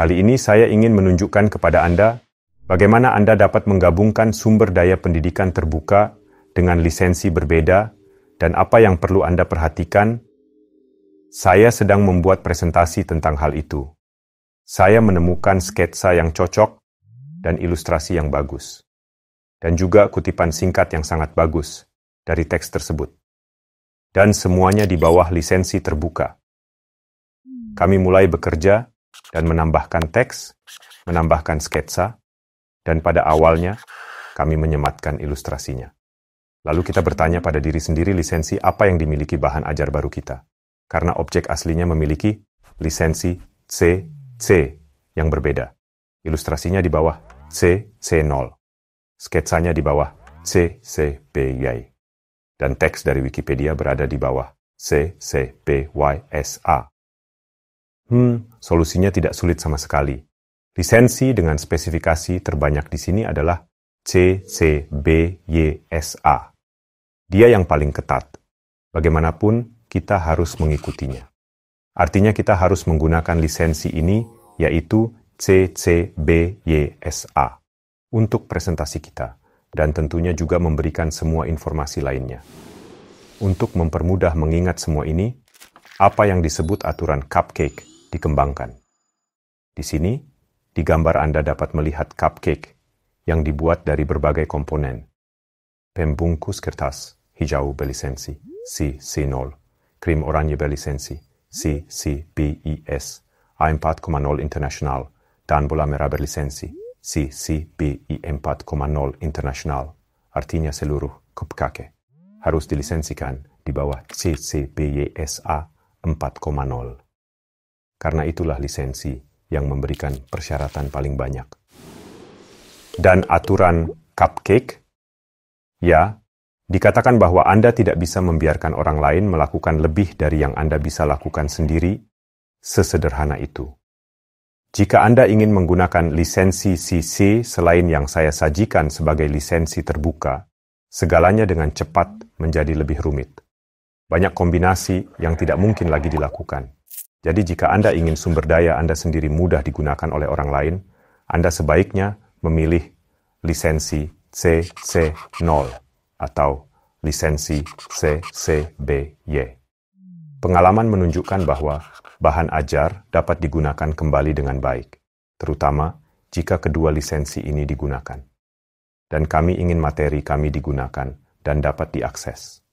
Kali ini saya ingin menunjukkan kepada Anda bagaimana Anda dapat menggabungkan sumber daya pendidikan terbuka dengan lisensi berbeda dan apa yang perlu Anda perhatikan. Saya sedang membuat presentasi tentang hal itu. Saya menemukan sketsa yang cocok dan ilustrasi yang bagus. Dan juga kutipan singkat yang sangat bagus dari teks tersebut. Dan semuanya di bawah lisensi terbuka. Kami mulai bekerja dan menambahkan teks, menambahkan sketsa, dan pada awalnya kami menyematkan ilustrasinya. Lalu kita bertanya pada diri sendiri lisensi apa yang dimiliki bahan ajar baru kita. Karena objek aslinya memiliki lisensi C, yang berbeda. Ilustrasinya di bawah cc 0 Sketsanya di bawah C, C, Dan teks dari Wikipedia berada di bawah C, C, Hmm, solusinya tidak sulit sama sekali. Lisensi dengan spesifikasi terbanyak di sini adalah CCBYSA. Dia yang paling ketat. Bagaimanapun, kita harus mengikutinya. Artinya kita harus menggunakan lisensi ini, yaitu CCBYSA, untuk presentasi kita, dan tentunya juga memberikan semua informasi lainnya. Untuk mempermudah mengingat semua ini, apa yang disebut aturan cupcake dikembangkan. Di sini, di gambar Anda dapat melihat cupcake yang dibuat dari berbagai komponen. Pembungkus kertas hijau belisensi cc 0 krim oranye belisensi C-C-B-I-S, A4,0 internasional, dan bola merah berlisensi CCBI 4,0 internasional, artinya seluruh cupcake, harus dilisensikan di bawah CCBYSA 4,0. Karena itulah lisensi yang memberikan persyaratan paling banyak. Dan aturan cupcake? Ya, dikatakan bahwa Anda tidak bisa membiarkan orang lain melakukan lebih dari yang Anda bisa lakukan sendiri, sesederhana itu. Jika Anda ingin menggunakan lisensi CC selain yang saya sajikan sebagai lisensi terbuka, segalanya dengan cepat menjadi lebih rumit. Banyak kombinasi yang tidak mungkin lagi dilakukan. Jadi jika Anda ingin sumber daya Anda sendiri mudah digunakan oleh orang lain, Anda sebaiknya memilih lisensi CC0 atau lisensi CCBY. Pengalaman menunjukkan bahwa bahan ajar dapat digunakan kembali dengan baik, terutama jika kedua lisensi ini digunakan. Dan kami ingin materi kami digunakan dan dapat diakses.